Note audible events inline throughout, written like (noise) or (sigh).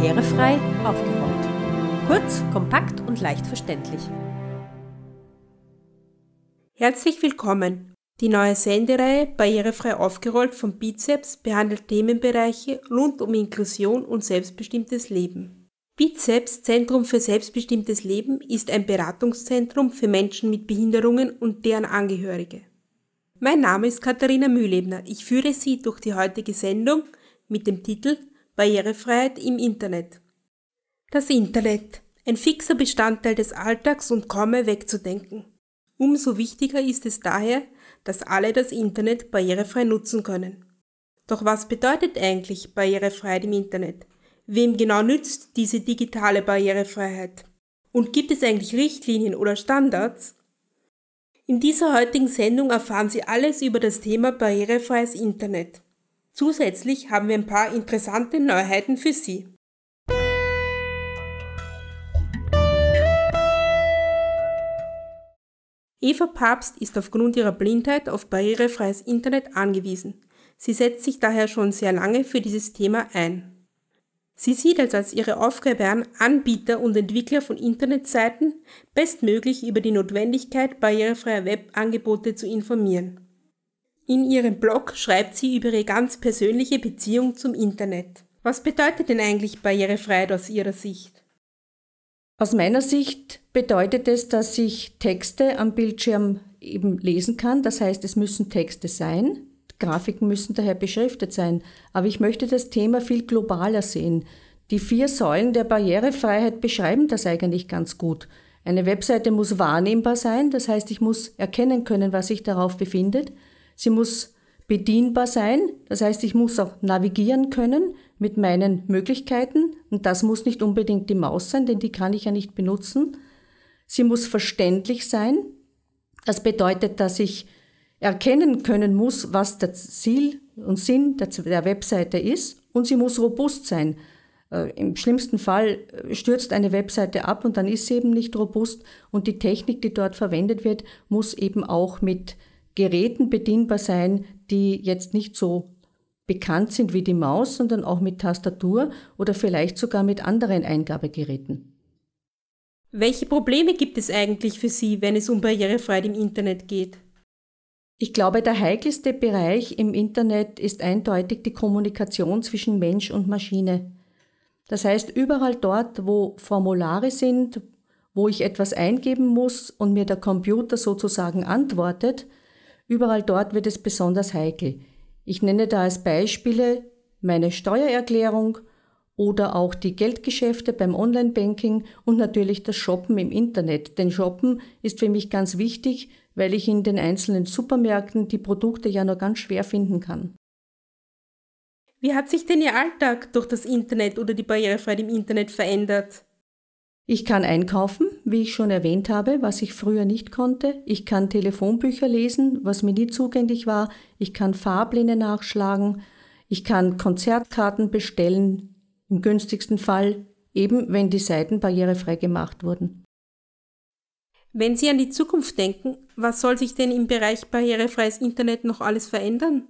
barrierefrei aufgerollt. Kurz, kompakt und leicht verständlich. Herzlich willkommen! Die neue Sendereihe Barrierefrei aufgerollt von Bizeps behandelt Themenbereiche rund um Inklusion und selbstbestimmtes Leben. Bizeps Zentrum für selbstbestimmtes Leben ist ein Beratungszentrum für Menschen mit Behinderungen und deren Angehörige. Mein Name ist Katharina Mühlebner. Ich führe Sie durch die heutige Sendung mit dem Titel Barrierefreiheit im Internet. Das Internet, ein fixer Bestandteil des Alltags und kaum mehr wegzudenken. Umso wichtiger ist es daher, dass alle das Internet barrierefrei nutzen können. Doch was bedeutet eigentlich Barrierefreiheit im Internet? Wem genau nützt diese digitale Barrierefreiheit? Und gibt es eigentlich Richtlinien oder Standards? In dieser heutigen Sendung erfahren Sie alles über das Thema barrierefreies Internet. Zusätzlich haben wir ein paar interessante Neuheiten für Sie. Eva Papst ist aufgrund ihrer Blindheit auf barrierefreies Internet angewiesen. Sie setzt sich daher schon sehr lange für dieses Thema ein. Sie sieht es als ihre Aufgabe an, Anbieter und Entwickler von Internetseiten bestmöglich über die Notwendigkeit barrierefreier Webangebote zu informieren. In ihrem Blog schreibt sie über ihre ganz persönliche Beziehung zum Internet. Was bedeutet denn eigentlich Barrierefreiheit aus Ihrer Sicht? Aus meiner Sicht bedeutet es, dass ich Texte am Bildschirm eben lesen kann. Das heißt, es müssen Texte sein. Grafiken müssen daher beschriftet sein. Aber ich möchte das Thema viel globaler sehen. Die vier Säulen der Barrierefreiheit beschreiben das eigentlich ganz gut. Eine Webseite muss wahrnehmbar sein, das heißt, ich muss erkennen können, was sich darauf befindet. Sie muss bedienbar sein, das heißt, ich muss auch navigieren können mit meinen Möglichkeiten und das muss nicht unbedingt die Maus sein, denn die kann ich ja nicht benutzen. Sie muss verständlich sein. Das bedeutet, dass ich erkennen können muss, was der Ziel und Sinn der Webseite ist und sie muss robust sein. Äh, Im schlimmsten Fall äh, stürzt eine Webseite ab und dann ist sie eben nicht robust und die Technik, die dort verwendet wird, muss eben auch mit Geräten bedienbar sein, die jetzt nicht so bekannt sind wie die Maus, sondern auch mit Tastatur oder vielleicht sogar mit anderen Eingabegeräten. Welche Probleme gibt es eigentlich für Sie, wenn es um Barrierefreiheit im Internet geht? Ich glaube, der heikelste Bereich im Internet ist eindeutig die Kommunikation zwischen Mensch und Maschine. Das heißt, überall dort, wo Formulare sind, wo ich etwas eingeben muss und mir der Computer sozusagen antwortet, Überall dort wird es besonders heikel. Ich nenne da als Beispiele meine Steuererklärung oder auch die Geldgeschäfte beim Online-Banking und natürlich das Shoppen im Internet. Denn Shoppen ist für mich ganz wichtig, weil ich in den einzelnen Supermärkten die Produkte ja nur ganz schwer finden kann. Wie hat sich denn Ihr Alltag durch das Internet oder die Barrierefreiheit im Internet verändert? Ich kann einkaufen, wie ich schon erwähnt habe, was ich früher nicht konnte. Ich kann Telefonbücher lesen, was mir nie zugänglich war. Ich kann Fahrpläne nachschlagen. Ich kann Konzertkarten bestellen, im günstigsten Fall, eben wenn die Seiten barrierefrei gemacht wurden. Wenn Sie an die Zukunft denken, was soll sich denn im Bereich barrierefreies Internet noch alles verändern?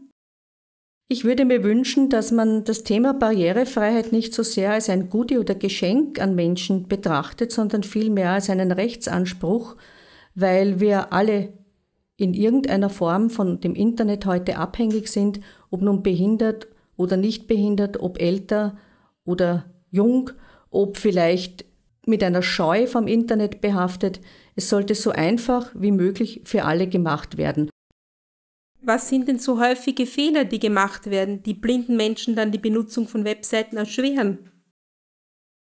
Ich würde mir wünschen, dass man das Thema Barrierefreiheit nicht so sehr als ein Goodie oder Geschenk an Menschen betrachtet, sondern vielmehr als einen Rechtsanspruch, weil wir alle in irgendeiner Form von dem Internet heute abhängig sind, ob nun behindert oder nicht behindert, ob älter oder jung, ob vielleicht mit einer Scheu vom Internet behaftet. Es sollte so einfach wie möglich für alle gemacht werden was sind denn so häufige Fehler, die gemacht werden, die blinden Menschen dann die Benutzung von Webseiten erschweren?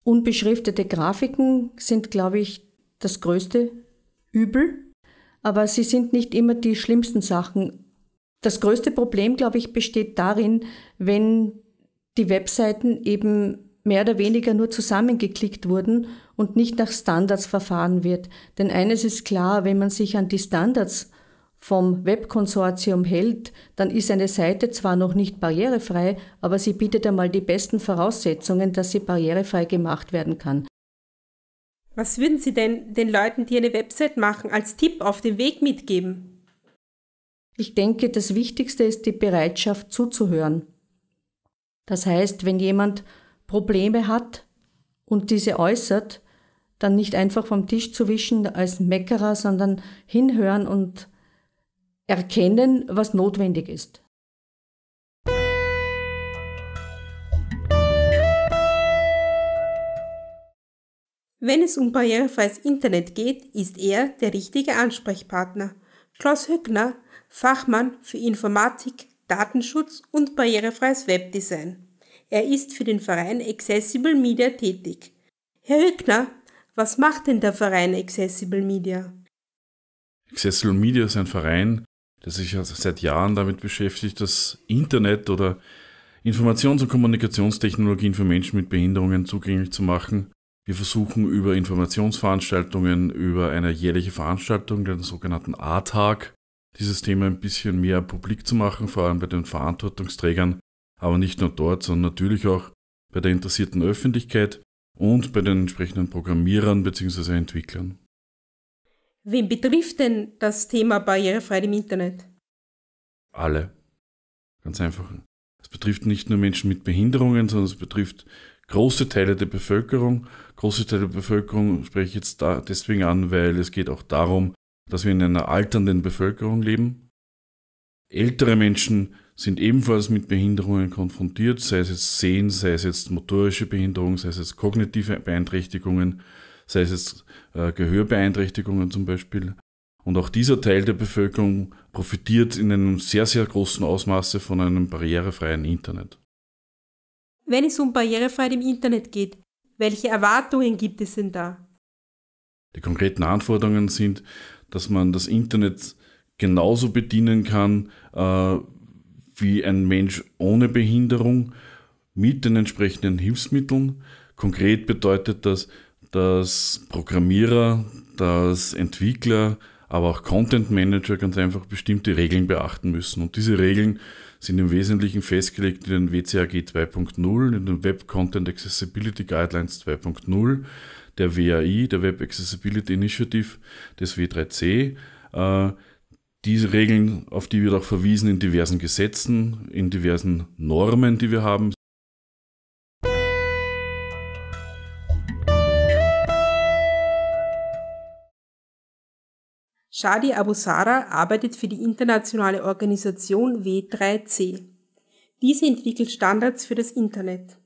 Unbeschriftete Grafiken sind, glaube ich, das größte Übel, aber sie sind nicht immer die schlimmsten Sachen. Das größte Problem, glaube ich, besteht darin, wenn die Webseiten eben mehr oder weniger nur zusammengeklickt wurden und nicht nach Standards verfahren wird. Denn eines ist klar, wenn man sich an die Standards vom Webkonsortium hält, dann ist eine Seite zwar noch nicht barrierefrei, aber sie bietet einmal die besten Voraussetzungen, dass sie barrierefrei gemacht werden kann. Was würden Sie denn den Leuten, die eine Website machen, als Tipp auf den Weg mitgeben? Ich denke, das Wichtigste ist die Bereitschaft zuzuhören. Das heißt, wenn jemand Probleme hat und diese äußert, dann nicht einfach vom Tisch zu wischen als Meckerer, sondern hinhören und erkennen, was notwendig ist. Wenn es um barrierefreies Internet geht, ist er der richtige Ansprechpartner. Klaus Hückner, Fachmann für Informatik, Datenschutz und barrierefreies Webdesign. Er ist für den Verein Accessible Media tätig. Herr Hückner, was macht denn der Verein Accessible Media? Accessible Media ist ein Verein, der sich seit Jahren damit beschäftigt, das Internet oder Informations- und Kommunikationstechnologien für Menschen mit Behinderungen zugänglich zu machen. Wir versuchen über Informationsveranstaltungen, über eine jährliche Veranstaltung, den sogenannten A-Tag, dieses Thema ein bisschen mehr publik zu machen, vor allem bei den Verantwortungsträgern, aber nicht nur dort, sondern natürlich auch bei der interessierten Öffentlichkeit und bei den entsprechenden Programmierern bzw. Entwicklern. Wen betrifft denn das Thema Barrierefreiheit im Internet? Alle. Ganz einfach. Es betrifft nicht nur Menschen mit Behinderungen, sondern es betrifft große Teile der Bevölkerung. Große Teile der Bevölkerung spreche ich jetzt da deswegen an, weil es geht auch darum, dass wir in einer alternden Bevölkerung leben. Ältere Menschen sind ebenfalls mit Behinderungen konfrontiert, sei es jetzt Sehen, sei es jetzt motorische Behinderung, sei es jetzt kognitive Beeinträchtigungen sei es jetzt äh, Gehörbeeinträchtigungen zum Beispiel. Und auch dieser Teil der Bevölkerung profitiert in einem sehr, sehr großen Ausmaße von einem barrierefreien Internet. Wenn es um Barrierefreiheit im Internet geht, welche Erwartungen gibt es denn da? Die konkreten Anforderungen sind, dass man das Internet genauso bedienen kann äh, wie ein Mensch ohne Behinderung mit den entsprechenden Hilfsmitteln. Konkret bedeutet das, dass Programmierer, dass Entwickler, aber auch Content Manager ganz einfach bestimmte Regeln beachten müssen. Und diese Regeln sind im Wesentlichen festgelegt in den WCAG 2.0, in den Web Content Accessibility Guidelines 2.0, der WAI, der Web Accessibility Initiative des W3C. Äh, diese Regeln, auf die wird auch verwiesen in diversen Gesetzen, in diversen Normen, die wir haben. Shadi Abusara arbeitet für die internationale Organisation W3C. Diese entwickelt Standards für das Internet.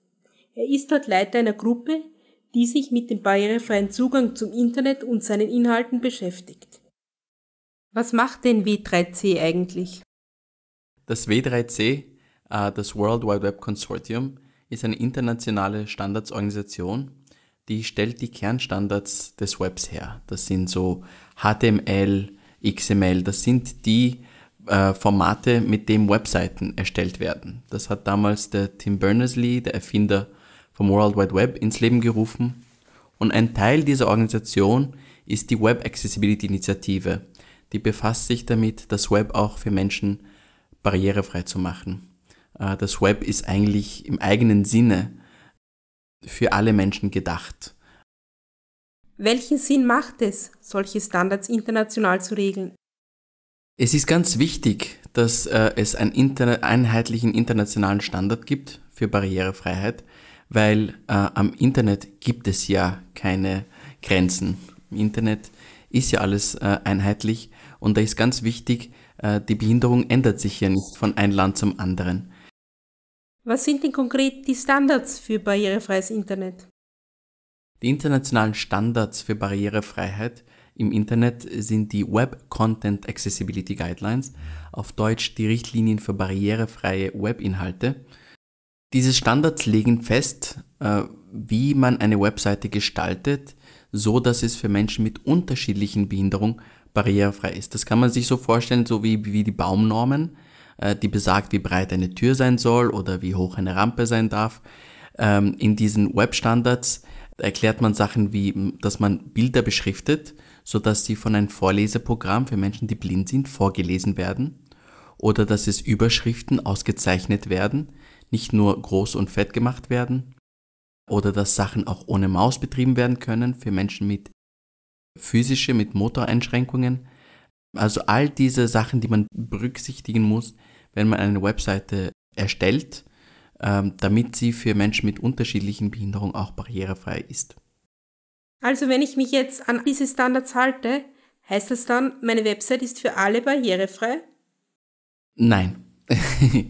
Er ist dort Leiter einer Gruppe, die sich mit dem barrierefreien Zugang zum Internet und seinen Inhalten beschäftigt. Was macht denn W3C eigentlich? Das W3C, äh, das World Wide Web Consortium, ist eine internationale Standardsorganisation, die stellt die Kernstandards des Webs her. Das sind so HTML, XML, das sind die äh, Formate, mit denen Webseiten erstellt werden. Das hat damals der Tim Berners-Lee, der Erfinder vom World Wide Web, ins Leben gerufen. Und ein Teil dieser Organisation ist die Web Accessibility Initiative. Die befasst sich damit, das Web auch für Menschen barrierefrei zu machen. Äh, das Web ist eigentlich im eigenen Sinne für alle Menschen gedacht. Welchen Sinn macht es, solche Standards international zu regeln? Es ist ganz wichtig, dass äh, es einen Inter einheitlichen internationalen Standard gibt für Barrierefreiheit, weil äh, am Internet gibt es ja keine Grenzen. Im Internet ist ja alles äh, einheitlich und da ist ganz wichtig, äh, die Behinderung ändert sich ja nicht von einem Land zum anderen. Was sind denn konkret die Standards für barrierefreies Internet? Die internationalen Standards für Barrierefreiheit im Internet sind die Web Content Accessibility Guidelines, auf Deutsch die Richtlinien für barrierefreie Webinhalte. Diese Standards legen fest, äh, wie man eine Webseite gestaltet, so dass es für Menschen mit unterschiedlichen Behinderungen barrierefrei ist. Das kann man sich so vorstellen, so wie, wie die Baumnormen. Äh, die besagt, wie breit eine Tür sein soll oder wie hoch eine Rampe sein darf. Ähm, in diesen Webstandards erklärt man Sachen wie, dass man Bilder beschriftet, sodass sie von einem Vorleseprogramm für Menschen, die blind sind, vorgelesen werden. Oder dass es Überschriften ausgezeichnet werden, nicht nur groß und fett gemacht werden. Oder dass Sachen auch ohne Maus betrieben werden können für Menschen mit physische, mit Motoreinschränkungen. Also all diese Sachen, die man berücksichtigen muss, wenn man eine Webseite erstellt, ähm, damit sie für Menschen mit unterschiedlichen Behinderungen auch barrierefrei ist. Also wenn ich mich jetzt an diese Standards halte, heißt das dann, meine Website ist für alle barrierefrei? Nein. (laughs)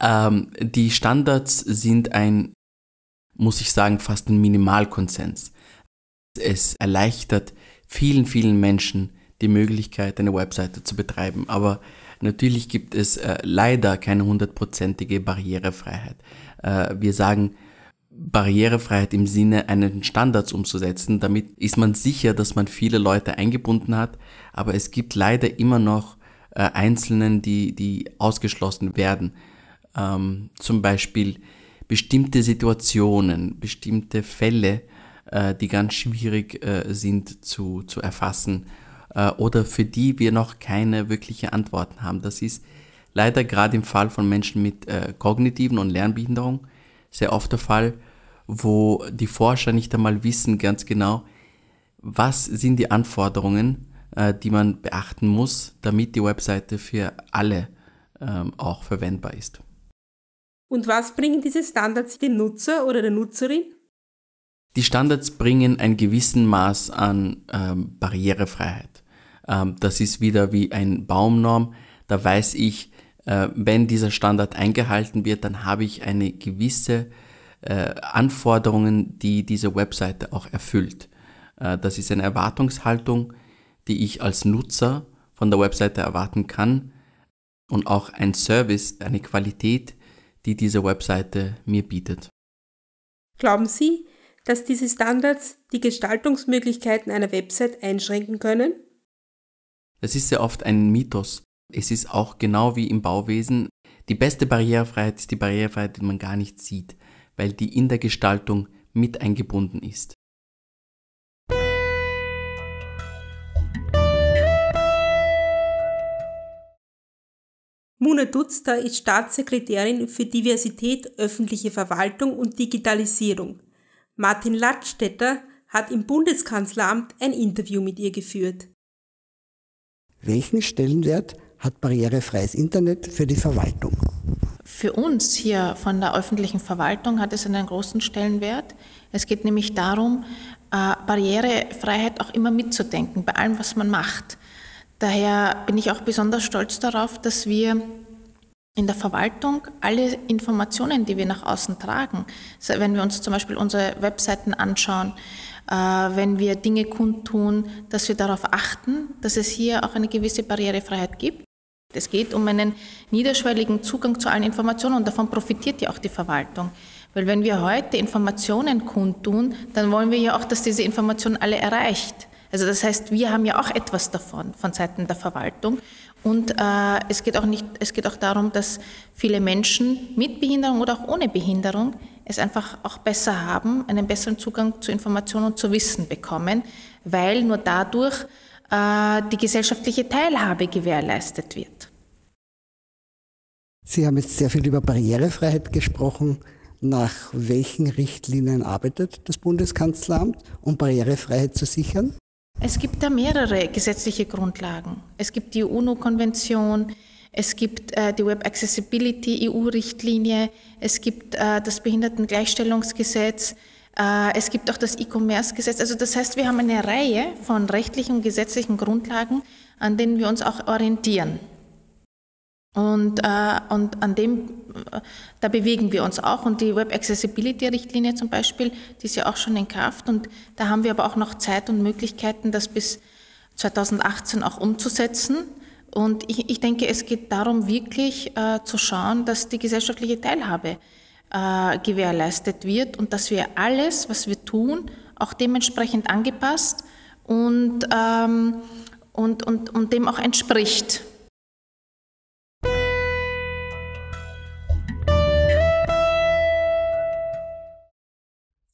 ähm, die Standards sind ein, muss ich sagen, fast ein Minimalkonsens. Es erleichtert vielen, vielen Menschen die Möglichkeit, eine Webseite zu betreiben. Aber Natürlich gibt es äh, leider keine hundertprozentige Barrierefreiheit. Äh, wir sagen Barrierefreiheit im Sinne, einen Standards umzusetzen. Damit ist man sicher, dass man viele Leute eingebunden hat. Aber es gibt leider immer noch äh, Einzelnen, die, die ausgeschlossen werden. Ähm, zum Beispiel bestimmte Situationen, bestimmte Fälle, äh, die ganz schwierig äh, sind zu, zu erfassen äh, oder für die wir noch keine wirkliche Antworten haben. Das ist leider gerade im Fall von Menschen mit äh, kognitiven und Lernbehinderung sehr oft der Fall, wo die Forscher nicht einmal wissen ganz genau, was sind die Anforderungen, äh, die man beachten muss, damit die Webseite für alle ähm, auch verwendbar ist. Und was bringen diese Standards dem Nutzer oder der Nutzerin? Die Standards bringen ein gewissen Maß an ähm, Barrierefreiheit. Ähm, das ist wieder wie ein Baumnorm. Da weiß ich, äh, wenn dieser Standard eingehalten wird, dann habe ich eine gewisse äh, Anforderungen, die diese Webseite auch erfüllt. Äh, das ist eine Erwartungshaltung, die ich als Nutzer von der Webseite erwarten kann und auch ein Service, eine Qualität, die diese Webseite mir bietet. Glauben Sie, dass diese Standards die Gestaltungsmöglichkeiten einer Website einschränken können? Das ist sehr oft ein Mythos. Es ist auch genau wie im Bauwesen, die beste Barrierefreiheit ist die Barrierefreiheit, die man gar nicht sieht, weil die in der Gestaltung mit eingebunden ist. Muna Dutzter ist Staatssekretärin für Diversität, öffentliche Verwaltung und Digitalisierung. Martin Lattstetter hat im Bundeskanzleramt ein Interview mit ihr geführt. Welchen Stellenwert hat barrierefreies Internet für die Verwaltung? Für uns hier von der öffentlichen Verwaltung hat es einen großen Stellenwert. Es geht nämlich darum, äh, Barrierefreiheit auch immer mitzudenken bei allem, was man macht. Daher bin ich auch besonders stolz darauf, dass wir in der Verwaltung alle Informationen, die wir nach außen tragen, wenn wir uns zum Beispiel unsere Webseiten anschauen, äh, wenn wir Dinge kundtun, dass wir darauf achten, dass es hier auch eine gewisse Barrierefreiheit gibt. Es geht um einen niederschwelligen Zugang zu allen Informationen und davon profitiert ja auch die Verwaltung. Weil wenn wir heute Informationen kundtun, dann wollen wir ja auch, dass diese Informationen alle erreicht. Also das heißt, wir haben ja auch etwas davon von Seiten der Verwaltung. Und äh, es, geht auch nicht, es geht auch darum, dass viele Menschen mit Behinderung oder auch ohne Behinderung es einfach auch besser haben, einen besseren Zugang zu Informationen und zu Wissen bekommen, weil nur dadurch äh, die gesellschaftliche Teilhabe gewährleistet wird. Sie haben jetzt sehr viel über Barrierefreiheit gesprochen. Nach welchen Richtlinien arbeitet das Bundeskanzleramt, um Barrierefreiheit zu sichern? Es gibt da mehrere gesetzliche Grundlagen. Es gibt die UNO-Konvention, es gibt äh, die Web Accessibility EU-Richtlinie, es gibt äh, das Behindertengleichstellungsgesetz, äh, es gibt auch das E-Commerce-Gesetz. Also das heißt, wir haben eine Reihe von rechtlichen und gesetzlichen Grundlagen, an denen wir uns auch orientieren. Und, äh, und an dem, äh, da bewegen wir uns auch. Und die Web Accessibility-Richtlinie zum Beispiel, die ist ja auch schon in Kraft. Und da haben wir aber auch noch Zeit und Möglichkeiten, das bis 2018 auch umzusetzen. Und ich, ich denke, es geht darum, wirklich äh, zu schauen, dass die gesellschaftliche Teilhabe äh, gewährleistet wird und dass wir alles, was wir tun, auch dementsprechend angepasst und, ähm, und, und, und dem auch entspricht.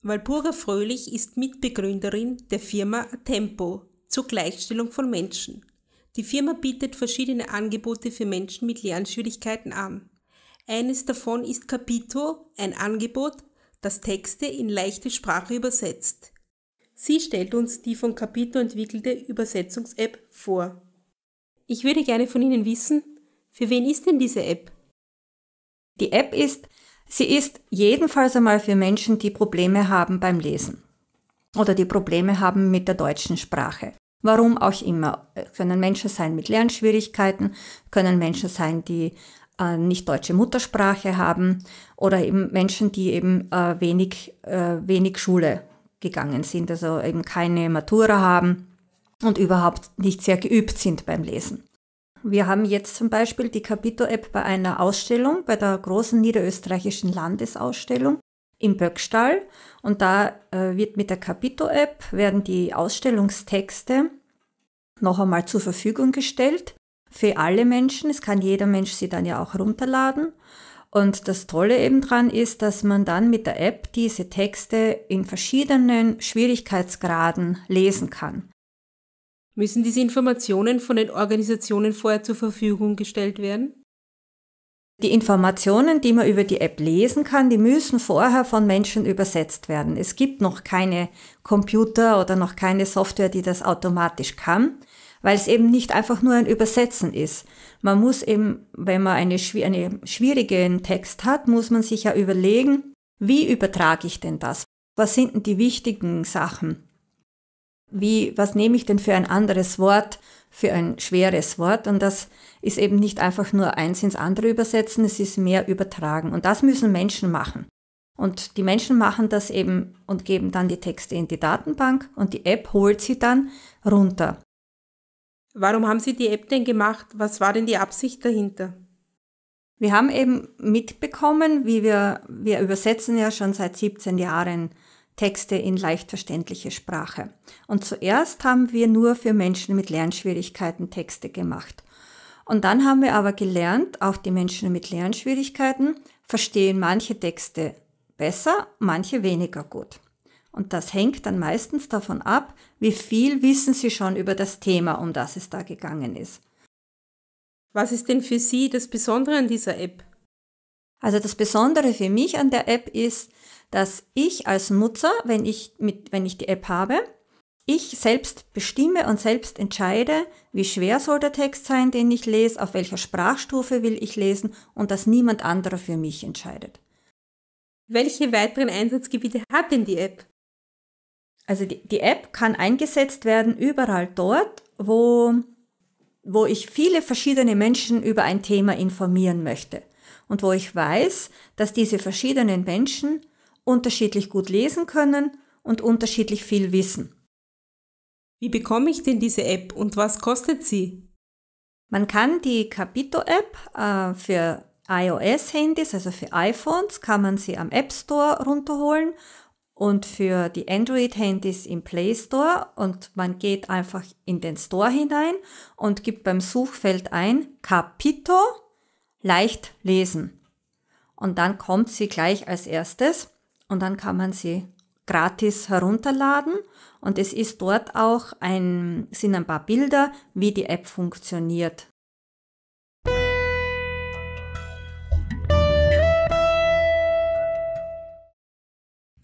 Walpurga Fröhlich ist Mitbegründerin der Firma Tempo zur Gleichstellung von Menschen. Die Firma bietet verschiedene Angebote für Menschen mit Lernschwierigkeiten an. Eines davon ist Capito, ein Angebot, das Texte in leichte Sprache übersetzt. Sie stellt uns die von Capito entwickelte Übersetzungs-App vor. Ich würde gerne von Ihnen wissen, für wen ist denn diese App? Die App ist, sie ist jedenfalls einmal für Menschen, die Probleme haben beim Lesen oder die Probleme haben mit der deutschen Sprache. Warum auch immer. Können Menschen sein mit Lernschwierigkeiten, können Menschen sein, die äh, nicht deutsche Muttersprache haben oder eben Menschen, die eben äh, wenig, äh, wenig Schule gegangen sind, also eben keine Matura haben und überhaupt nicht sehr geübt sind beim Lesen. Wir haben jetzt zum Beispiel die Capito-App bei einer Ausstellung, bei der großen niederösterreichischen Landesausstellung im Böckstall und da äh, wird mit der Capito-App werden die Ausstellungstexte noch einmal zur Verfügung gestellt für alle Menschen. Es kann jeder Mensch sie dann ja auch runterladen. Und das Tolle eben dran ist, dass man dann mit der App diese Texte in verschiedenen Schwierigkeitsgraden lesen kann. Müssen diese Informationen von den Organisationen vorher zur Verfügung gestellt werden? Die Informationen, die man über die App lesen kann, die müssen vorher von Menschen übersetzt werden. Es gibt noch keine Computer oder noch keine Software, die das automatisch kann, weil es eben nicht einfach nur ein Übersetzen ist. Man muss eben, wenn man eine, einen schwierigen Text hat, muss man sich ja überlegen, wie übertrage ich denn das? Was sind denn die wichtigen Sachen? Wie, was nehme ich denn für ein anderes Wort für ein schweres Wort und das ist eben nicht einfach nur eins ins andere übersetzen, es ist mehr übertragen und das müssen Menschen machen. Und die Menschen machen das eben und geben dann die Texte in die Datenbank und die App holt sie dann runter. Warum haben Sie die App denn gemacht? Was war denn die Absicht dahinter? Wir haben eben mitbekommen, wie wir, wir übersetzen ja schon seit 17 Jahren Texte in leicht verständliche Sprache. Und zuerst haben wir nur für Menschen mit Lernschwierigkeiten Texte gemacht. Und dann haben wir aber gelernt, auch die Menschen mit Lernschwierigkeiten verstehen manche Texte besser, manche weniger gut. Und das hängt dann meistens davon ab, wie viel wissen sie schon über das Thema, um das es da gegangen ist. Was ist denn für Sie das Besondere an dieser App? Also das Besondere für mich an der App ist, dass ich als Nutzer, wenn ich, mit, wenn ich die App habe, ich selbst bestimme und selbst entscheide, wie schwer soll der Text sein, den ich lese, auf welcher Sprachstufe will ich lesen und dass niemand anderer für mich entscheidet. Welche weiteren Einsatzgebiete hat denn die App? Also die, die App kann eingesetzt werden überall dort, wo, wo ich viele verschiedene Menschen über ein Thema informieren möchte und wo ich weiß, dass diese verschiedenen Menschen unterschiedlich gut lesen können und unterschiedlich viel wissen. Wie bekomme ich denn diese App und was kostet sie? Man kann die Capito-App äh, für iOS-Handys, also für iPhones, kann man sie am App Store runterholen und für die Android-Handys im Play Store und man geht einfach in den Store hinein und gibt beim Suchfeld ein Capito leicht lesen. Und dann kommt sie gleich als erstes und dann kann man sie gratis herunterladen und es ist dort auch ein, sind ein paar Bilder, wie die App funktioniert.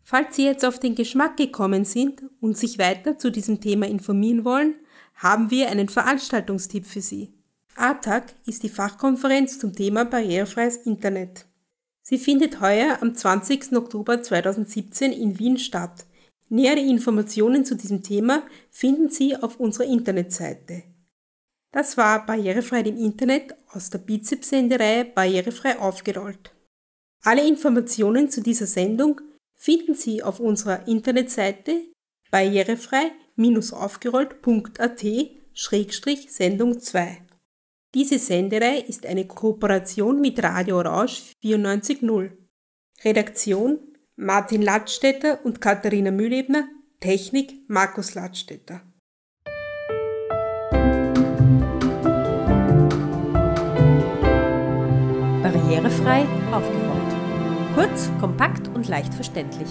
Falls Sie jetzt auf den Geschmack gekommen sind und sich weiter zu diesem Thema informieren wollen, haben wir einen Veranstaltungstipp für Sie. ATAC ist die Fachkonferenz zum Thema barrierefreies Internet. Sie findet heuer am 20. Oktober 2017 in Wien statt. Nähere Informationen zu diesem Thema finden Sie auf unserer Internetseite. Das war Barrierefrei im Internet aus der bizeps sendereihe Barrierefrei aufgerollt. Alle Informationen zu dieser Sendung finden Sie auf unserer Internetseite barrierefrei-aufgerollt.at-sendung2. Diese Sendereihe ist eine Kooperation mit Radio Orange 94.0. Redaktion Martin Ladstätter und Katharina Mühlebner, Technik Markus Ladstätter. Barrierefrei aufgebaut. Kurz, kompakt und leicht verständlich.